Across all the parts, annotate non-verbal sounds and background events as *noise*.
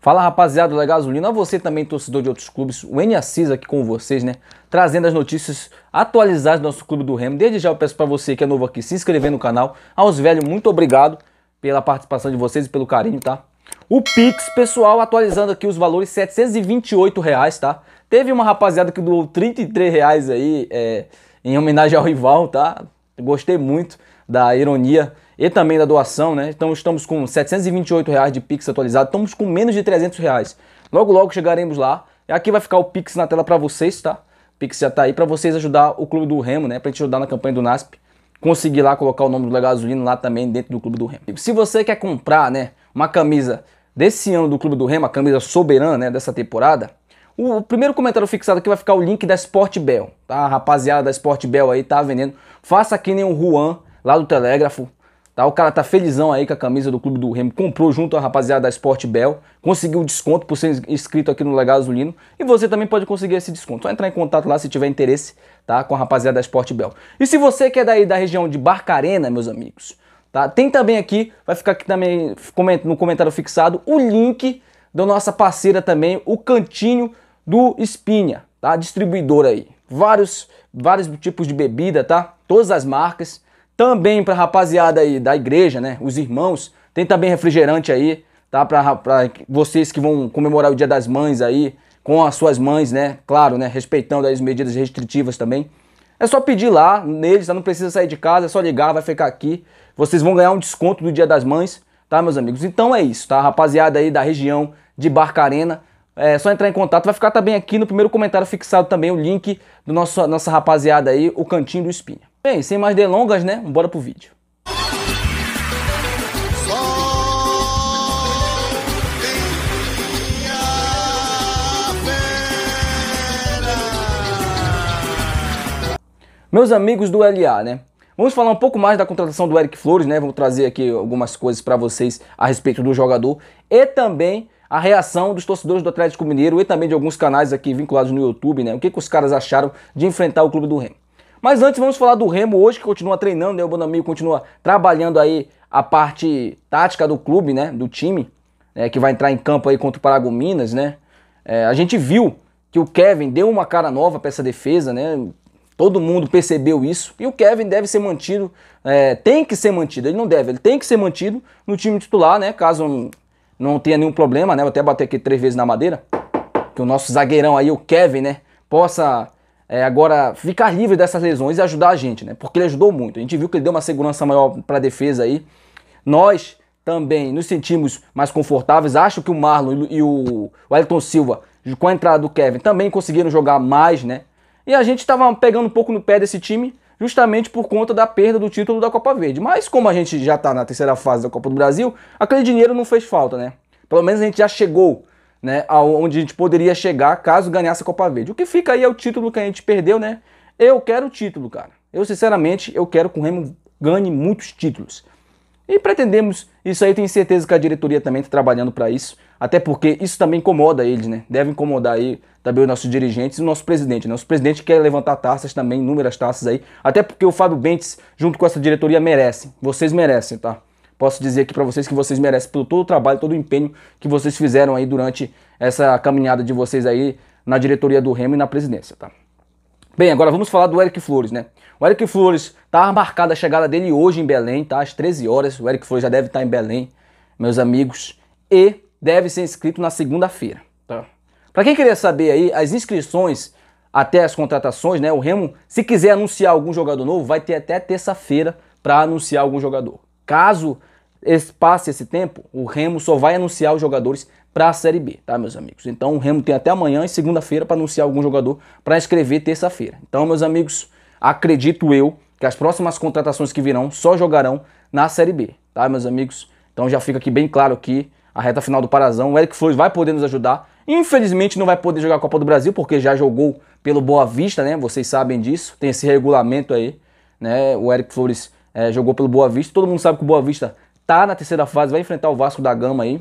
Fala rapaziada da Gasolina, a você também torcedor de outros clubes, o N Assis aqui com vocês, né? Trazendo as notícias atualizadas do nosso clube do Remo. Desde já eu peço para você que é novo aqui se inscrever no canal. Aos velhos, muito obrigado pela participação de vocês e pelo carinho, tá? O Pix, pessoal, atualizando aqui os valores, 728 reais, tá? Teve uma rapaziada que doou 33 reais aí, é, em homenagem ao rival, tá? Gostei muito da ironia e também da doação, né? Então estamos com 728 reais de Pix atualizado, estamos com menos de 300 reais. Logo, logo chegaremos lá. Aqui vai ficar o Pix na tela para vocês, tá? O Pix já tá aí para vocês ajudar o Clube do Remo, né? Para gente ajudar na campanha do NASP. Conseguir lá colocar o nome do Legazulino lá também dentro do Clube do Remo. Se você quer comprar, né, uma camisa desse ano do Clube do Remo, a camisa soberana, né, dessa temporada, o primeiro comentário fixado aqui vai ficar o link da Sportbel, tá? A rapaziada da Sportbel aí tá vendendo. Faça aqui nem o Juan lá do Telégrafo Tá? O cara tá felizão aí com a camisa do Clube do Remo, comprou junto à rapaziada da Sport Bell, conseguiu desconto por ser inscrito aqui no Legado Azulino. E você também pode conseguir esse desconto. Só entrar em contato lá se tiver interesse tá? com a rapaziada da Sport Bell. E se você quer é daí da região de Barcarena, meus amigos, tá? tem também aqui, vai ficar aqui também no comentário fixado, o link da nossa parceira também, o Cantinho do Espinha, tá? distribuidora aí. Vários, vários tipos de bebida, tá? Todas as marcas também a rapaziada aí da igreja, né? Os irmãos. Tem também refrigerante aí, tá? para vocês que vão comemorar o Dia das Mães aí, com as suas mães, né? Claro, né? Respeitando as medidas restritivas também. É só pedir lá neles, tá? Não precisa sair de casa, é só ligar, vai ficar aqui. Vocês vão ganhar um desconto do Dia das Mães, tá, meus amigos? Então é isso, tá? Rapaziada aí da região de Barcarena, é só entrar em contato. Vai ficar também aqui no primeiro comentário fixado também o link do nosso, nossa rapaziada aí, o Cantinho do Espinha. Bem, sem mais delongas, né? Bora pro vídeo. Meus amigos do LA, né? Vamos falar um pouco mais da contratação do Eric Flores, né? Vou trazer aqui algumas coisas para vocês a respeito do jogador e também a reação dos torcedores do Atlético Mineiro e também de alguns canais aqui vinculados no YouTube, né? O que, que os caras acharam de enfrentar o clube do Remo. Mas antes vamos falar do Remo hoje, que continua treinando, né? O Bonamigo continua trabalhando aí a parte tática do clube, né? Do time, né? que vai entrar em campo aí contra o Paragominas, né? É, a gente viu que o Kevin deu uma cara nova para essa defesa, né? Todo mundo percebeu isso. E o Kevin deve ser mantido, é, tem que ser mantido, ele não deve, ele tem que ser mantido no time titular, né? Caso não tenha nenhum problema, né? Vou até bater aqui três vezes na madeira. Que o nosso zagueirão aí, o Kevin, né? Possa é, agora ficar livre dessas lesões e ajudar a gente, né? Porque ele ajudou muito. A gente viu que ele deu uma segurança maior para a defesa aí. Nós também nos sentimos mais confortáveis. Acho que o Marlon e o Wellington Silva, com a entrada do Kevin, também conseguiram jogar mais, né? E a gente estava pegando um pouco no pé desse time, justamente por conta da perda do título da Copa Verde. Mas como a gente já está na terceira fase da Copa do Brasil, aquele dinheiro não fez falta, né? Pelo menos a gente já chegou né, aonde a gente poderia chegar caso ganhasse a Copa Verde. O que fica aí é o título que a gente perdeu, né? Eu quero o título, cara. Eu, sinceramente, eu quero que o Remo ganhe muitos títulos. E pretendemos, isso aí tenho certeza que a diretoria também está trabalhando para isso, até porque isso também incomoda eles, né? Deve incomodar aí também os nossos dirigentes e o nosso presidente. Né? Nosso presidente quer levantar taças também, inúmeras taças aí, até porque o Fábio Bentes, junto com essa diretoria, merece. Vocês merecem, tá? posso dizer aqui para vocês que vocês merecem pelo todo o trabalho, todo o empenho que vocês fizeram aí durante essa caminhada de vocês aí na diretoria do Remo e na presidência, tá? Bem, agora vamos falar do Eric Flores, né? O Eric Flores tá marcada a chegada dele hoje em Belém, tá? Às 13 horas. O Eric Flores já deve estar tá em Belém, meus amigos, e deve ser inscrito na segunda-feira, tá? Para quem queria saber aí, as inscrições até as contratações, né? O Remo, se quiser anunciar algum jogador novo, vai ter até terça-feira para anunciar algum jogador. Caso passe esse tempo, o Remo só vai anunciar os jogadores para a Série B, tá, meus amigos? Então o Remo tem até amanhã e segunda-feira para anunciar algum jogador para escrever terça-feira. Então, meus amigos, acredito eu que as próximas contratações que virão só jogarão na Série B, tá, meus amigos? Então já fica aqui bem claro que a reta final do Parazão, o Eric Flores vai poder nos ajudar. Infelizmente não vai poder jogar a Copa do Brasil porque já jogou pelo Boa Vista, né? Vocês sabem disso, tem esse regulamento aí, né? O Eric Flores é, jogou pelo Boa Vista. Todo mundo sabe que o Boa Vista tá na terceira fase, vai enfrentar o Vasco da Gama aí.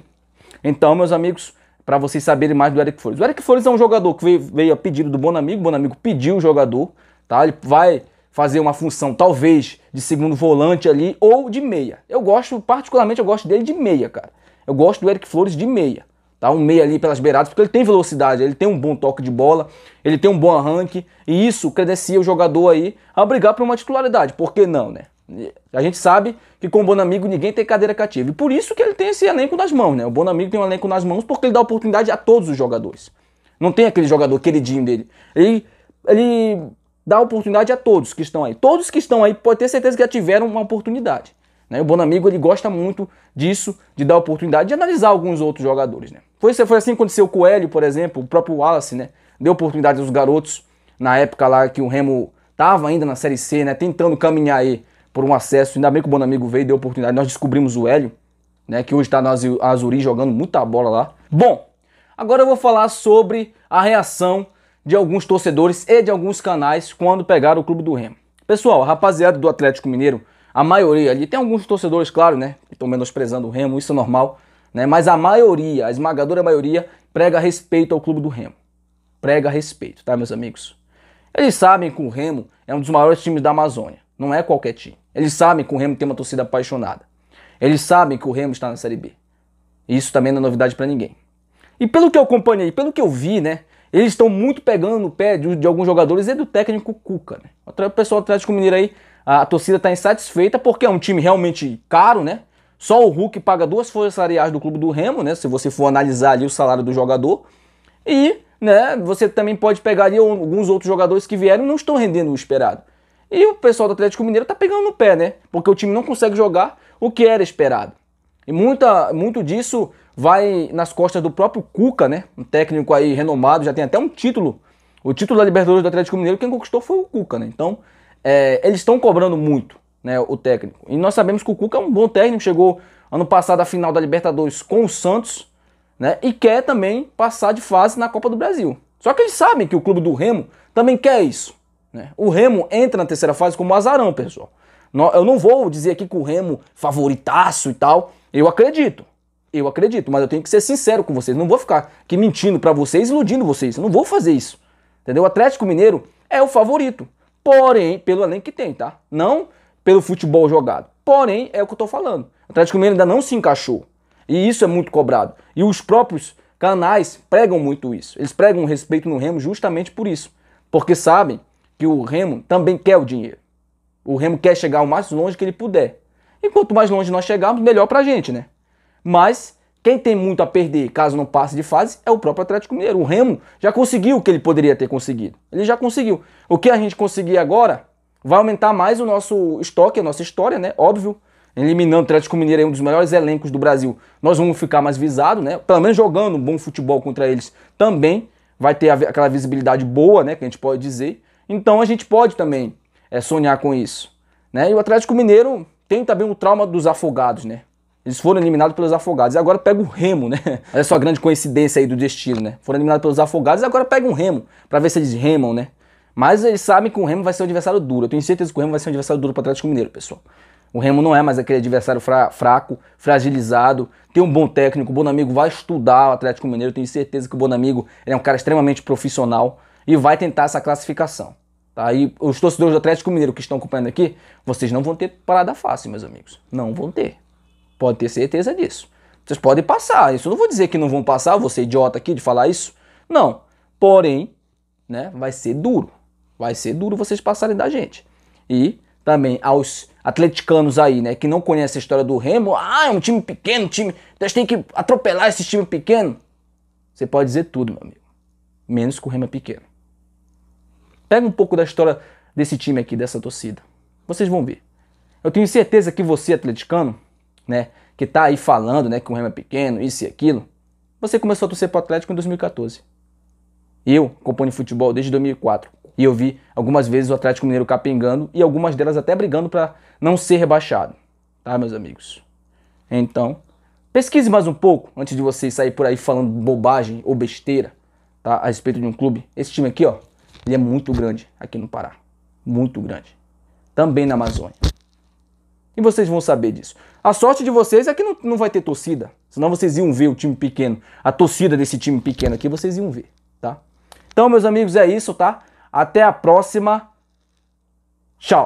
Então, meus amigos, para vocês saberem mais do Eric Flores. O Eric Flores é um jogador que veio, veio a pedido do Bonamigo, o Bonamigo pediu o jogador, tá? Ele vai fazer uma função talvez de segundo volante ali ou de meia. Eu gosto, particularmente eu gosto dele de meia, cara. Eu gosto do Eric Flores de meia, tá? Um meia ali pelas beiradas, porque ele tem velocidade, ele tem um bom toque de bola, ele tem um bom arranque, e isso credencia o jogador aí a brigar por uma titularidade. Por que não, né? A gente sabe que com o Bonamigo ninguém tem cadeira cativa. E por isso que ele tem esse elenco nas mãos, né? O Bonamigo tem um elenco nas mãos porque ele dá oportunidade a todos os jogadores. Não tem aquele jogador queridinho dele. Ele, ele dá oportunidade a todos que estão aí. Todos que estão aí, pode ter certeza que já tiveram uma oportunidade. Né? O Bonamigo ele gosta muito disso, de dar oportunidade, de analisar alguns outros jogadores. Né? Foi, foi assim que aconteceu com o Hélio, por exemplo, o próprio Wallace, né? Deu oportunidade aos garotos na época lá que o Remo estava ainda na Série C, né? Tentando caminhar aí por um acesso. Ainda bem que o Bonamigo veio e deu oportunidade. Nós descobrimos o Hélio, né, que hoje está na Azuri jogando muita bola lá. Bom, agora eu vou falar sobre a reação de alguns torcedores e de alguns canais quando pegaram o clube do Remo. Pessoal, rapaziada do Atlético Mineiro, a maioria ali, tem alguns torcedores, claro, né, que estão menosprezando o Remo, isso é normal, né, mas a maioria, a esmagadora maioria, prega respeito ao clube do Remo. Prega respeito, tá, meus amigos? Eles sabem que o Remo é um dos maiores times da Amazônia, não é qualquer time. Eles sabem que o Remo tem uma torcida apaixonada. Eles sabem que o Remo está na Série B. E isso também não é novidade para ninguém. E pelo que eu acompanhei, pelo que eu vi, né? Eles estão muito pegando no pé de, de, alguns jogadores e do técnico Cuca, né? O pessoal Atlético Mineiro aí, a, a torcida está insatisfeita porque é um time realmente caro, né? Só o Hulk paga duas folhas salariais do clube do Remo, né? Se você for analisar ali o salário do jogador. E, né, você também pode pegar ali alguns outros jogadores que vieram e não estão rendendo o esperado. E o pessoal do Atlético Mineiro tá pegando no pé, né? Porque o time não consegue jogar o que era esperado. E muita, muito disso vai nas costas do próprio Cuca, né? Um técnico aí renomado, já tem até um título. O título da Libertadores do Atlético Mineiro, quem conquistou foi o Cuca, né? Então, é, eles estão cobrando muito, né, o técnico. E nós sabemos que o Cuca é um bom técnico, chegou ano passado à final da Libertadores com o Santos, né? E quer também passar de fase na Copa do Brasil. Só que eles sabem que o clube do Remo também quer isso. Né? O Remo entra na terceira fase como azarão, pessoal. Eu não vou dizer aqui que o Remo favoritaço e tal. Eu acredito. Eu acredito, mas eu tenho que ser sincero com vocês. Não vou ficar aqui mentindo para vocês, iludindo vocês. Eu não vou fazer isso. Entendeu? O Atlético Mineiro é o favorito. Porém, pelo além que tem, tá? Não pelo futebol jogado. Porém, é o que eu tô falando. O Atlético Mineiro ainda não se encaixou. E isso é muito cobrado. E os próprios canais pregam muito isso. Eles pregam respeito no Remo justamente por isso. Porque sabem que o Remo também quer o dinheiro. O Remo quer chegar o mais longe que ele puder. E quanto mais longe nós chegarmos, melhor a gente, né? Mas quem tem muito a perder caso não passe de fase é o próprio Atlético Mineiro. O Remo já conseguiu o que ele poderia ter conseguido. Ele já conseguiu. O que a gente conseguir agora vai aumentar mais o nosso estoque, a nossa história, né? Óbvio. Eliminando o Atlético Mineiro, é um dos melhores elencos do Brasil. Nós vamos ficar mais visados, né? Pelo menos jogando um bom futebol contra eles também vai ter aquela visibilidade boa, né? Que a gente pode dizer. Então a gente pode também é, sonhar com isso. Né? E o Atlético Mineiro tem também o trauma dos afogados, né? Eles foram eliminados pelos afogados. E agora pega o Remo, né? *laughs* Olha só a grande coincidência aí do destino, né? Foram eliminados pelos afogados e agora pega um Remo, para ver se eles remam, né? Mas eles sabem que o Remo vai ser um adversário duro. Eu tenho certeza que o Remo vai ser um adversário duro para o Atlético Mineiro, pessoal. O Remo não é mais aquele adversário fra fraco, fragilizado, tem um bom técnico, o Bonamigo vai estudar o Atlético Mineiro, tenho certeza que o Bonamigo é um cara extremamente profissional, e vai tentar essa classificação. Tá? E os torcedores do Atlético Mineiro que estão acompanhando aqui, vocês não vão ter parada fácil, meus amigos. Não vão ter. Pode ter certeza disso. Vocês podem passar. Isso eu não vou dizer que não vão passar, você idiota aqui de falar isso. Não. Porém, né, vai ser duro. Vai ser duro vocês passarem da gente. E também aos atleticanos aí, né, que não conhecem a história do Remo, ah, é um time pequeno, time, vocês têm que atropelar esse time pequeno. Você pode dizer tudo, meu amigo. Menos que o Remo é pequeno. Pega um pouco da história desse time aqui, dessa torcida. Vocês vão ver. Eu tenho certeza que você, atleticano, né, que tá aí falando, né, que o Remo é pequeno, isso e aquilo, você começou a torcer pro Atlético em 2014. Eu componho futebol desde 2004 e eu vi algumas vezes o Atlético Mineiro capengando e algumas delas até brigando para não ser rebaixado, tá, meus amigos? Então, pesquise mais um pouco antes de você sair por aí falando bobagem ou besteira, tá, a respeito de um clube. Esse time aqui, ó, ele é muito grande aqui no Pará. Muito grande. Também na Amazônia. E vocês vão saber disso. A sorte de vocês é que não, não vai ter torcida. Senão vocês iam ver o time pequeno. A torcida desse time pequeno aqui, vocês iam ver, tá? Então, meus amigos, é isso, tá? Até a próxima. Tchau.